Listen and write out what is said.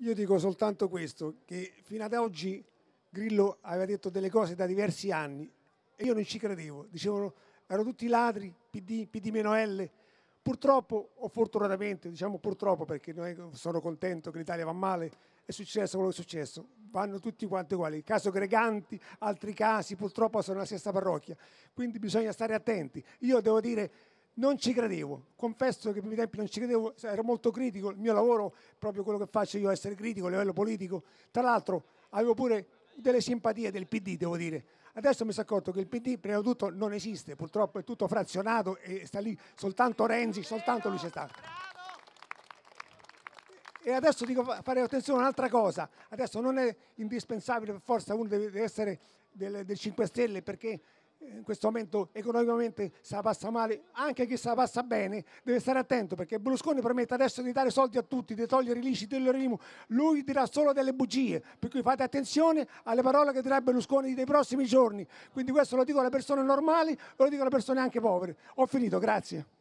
Io dico soltanto questo, che fino ad oggi Grillo aveva detto delle cose da diversi anni e io non ci credevo. Dicevano, erano tutti ladri, PD, PD-L. Purtroppo, o fortunatamente, diciamo purtroppo perché sono contento che l'Italia va male, è successo quello che è successo. Vanno tutti quanti uguali. Il caso Greganti, altri casi purtroppo sono nella stessa parrocchia. Quindi bisogna stare attenti. Io devo dire non ci credevo, confesso che per i tempi non ci credevo, ero molto critico, il mio lavoro proprio quello che faccio io, essere critico a livello politico, tra l'altro avevo pure delle simpatie del PD, devo dire. Adesso mi sono accorto che il PD prima di tutto non esiste, purtroppo è tutto frazionato e sta lì soltanto Renzi, soltanto lui c'è stato. E adesso dico fare attenzione a un'altra cosa, adesso non è indispensabile per forza uno deve essere del, del 5 Stelle perché in questo momento economicamente se la passa male, anche chi se la passa bene deve stare attento perché Berlusconi promette adesso di dare soldi a tutti, di togliere i lici dell'Orimu, lui dirà solo delle bugie, per cui fate attenzione alle parole che dirà Berlusconi nei prossimi giorni, quindi questo lo dico alle persone normali, lo dico alle persone anche povere. Ho finito, grazie.